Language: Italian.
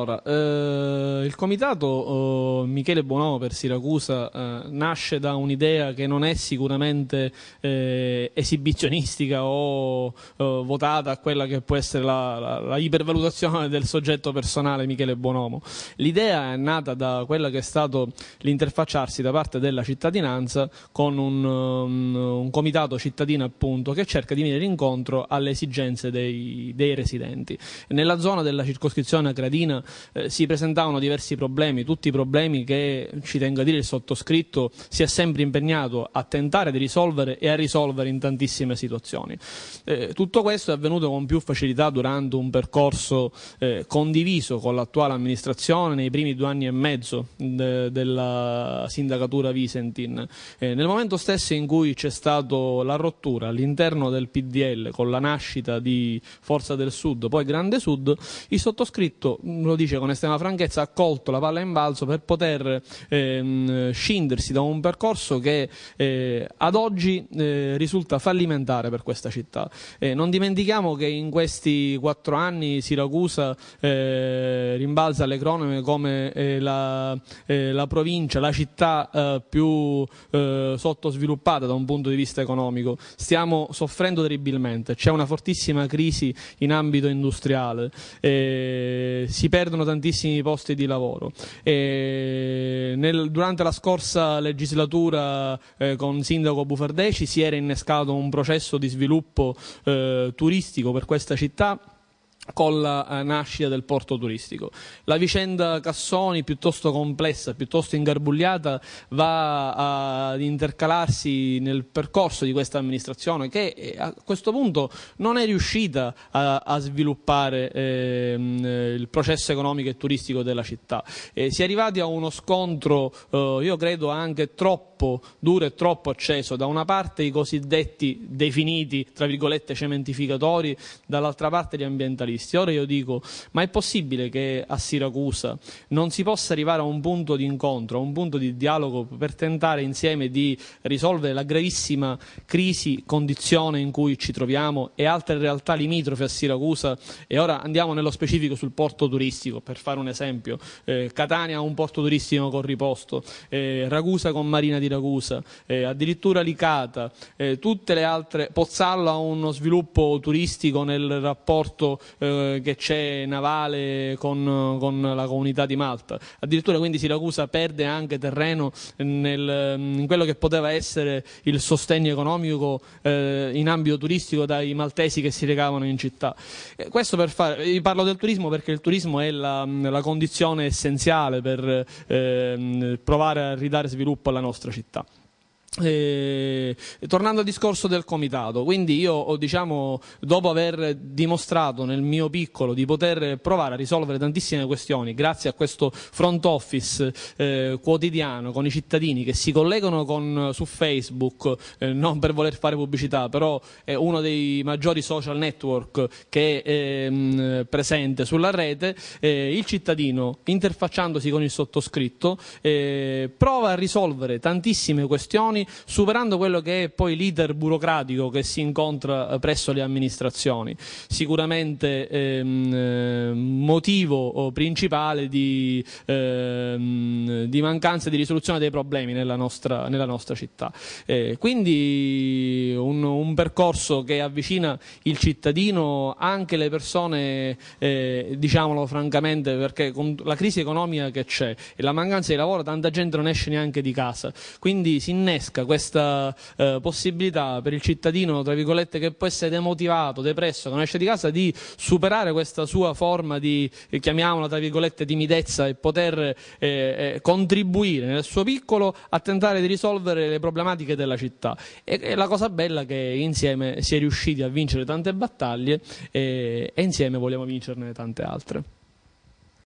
Allora, eh, il comitato eh, Michele Bonomo per Siracusa eh, nasce da un'idea che non è sicuramente eh, esibizionistica o oh, votata a quella che può essere la, la, la ipervalutazione del soggetto personale Michele Bonomo. L'idea è nata da quella che è stato l'interfacciarsi da parte della cittadinanza con un, un, um, un comitato cittadino appunto, che cerca di venire incontro alle esigenze dei, dei residenti. Nella zona della circoscrizione Gradina eh, si presentavano diversi problemi, tutti i problemi che, ci tengo a dire, il sottoscritto si è sempre impegnato a tentare di risolvere e a risolvere in tantissime situazioni. Eh, tutto questo è avvenuto con più facilità durante un percorso eh, condiviso con l'attuale amministrazione nei primi due anni e mezzo de della sindacatura Visentin. Eh, nel momento stesso in cui c'è stata la rottura all'interno del PDL con la nascita di Forza del Sud, poi Grande Sud, il sottoscritto, lo dice con estrema franchezza, ha colto la palla in balzo per poter ehm, scindersi da un percorso che eh, ad oggi eh, risulta fallimentare per questa città. Eh, non dimentichiamo che in questi quattro anni Siracusa eh, rimbalza le cronome come eh, la, eh, la, provincia, la città più sottosviluppata da un punto di vista economico. Stiamo soffrendo terribilmente, c'è una fortissima crisi in ambito industriale. si perdono tantissimi posti di lavoro. Nel, durante la scorsa legislatura eh, con Sindaco Bufardeci si era innescato un processo di sviluppo eh, turistico per questa città con la eh, nascita del porto turistico. La vicenda Cassoni, piuttosto complessa, piuttosto ingarbugliata, va ad intercalarsi nel percorso di questa amministrazione che eh, a questo punto non è riuscita a, a sviluppare eh, il processo economico e turistico della città. Eh, si è arrivati a uno scontro, eh, io credo anche troppo duro e troppo acceso, da una parte i cosiddetti definiti, tra virgolette, cementificatori, dall'altra parte gli ambientalisti visti. Ora io dico, ma è possibile che a Siracusa non si possa arrivare a un punto di incontro, a un punto di dialogo per tentare insieme di risolvere la gravissima crisi, condizione in cui ci troviamo e altre realtà limitrofe a Siracusa? E ora andiamo nello specifico sul porto turistico, per fare un esempio. Eh, Catania ha un porto turistico con riposto, eh, Ragusa con Marina di Ragusa, eh, addirittura Licata, eh, tutte le altre, Pozzallo ha uno sviluppo turistico nel rapporto eh, eh, che c'è navale con, con, la comunità di Malta. Addirittura quindi Siracusa perde anche terreno nel, in quello che poteva essere il sostegno economico eh, in ambito turistico dai maltesi che si recavano in città. Eh, questo per fare, vi eh, parlo del turismo perché il turismo è la, la condizione essenziale per eh, ehm, provare a ridare sviluppo alla nostra città. Eh, tornando al discorso del comitato, quindi io diciamo, dopo aver dimostrato nel mio piccolo di poter provare a risolvere tantissime questioni grazie a questo front office eh, quotidiano con i cittadini che si collegano con, su Facebook, eh, non per voler fare pubblicità, però è uno dei maggiori social network che è ehm, mh, presente sulla rete, eh, il cittadino interfacciandosi con il sottoscritto eh, prova a risolvere tantissime questioni superando quello che è poi l'iter burocratico che si incontra eh, presso le amministrazioni. Sicuramente ehm, eh, motivo oh, principale di, ehm, di, mancanza di risoluzione dei problemi nella nostra, nella nostra città. Eh, quindi un, un, percorso che avvicina il cittadino anche le persone, eh, diciamolo francamente, perché con la crisi economica che c'è e la mancanza di lavoro tanta gente non esce neanche di casa. Quindi si innesta innesca questa eh, possibilità per il cittadino, tra virgolette, che può essere demotivato, depresso, che non esce di casa, di superare questa sua forma di, eh, chiamiamola, tra virgolette, timidezza e poter eh, eh, contribuire nel suo piccolo a tentare di risolvere le problematiche della città. E, e la cosa bella è che insieme si è riusciti a vincere tante battaglie e, eh, e insieme vogliamo vincerne tante altre.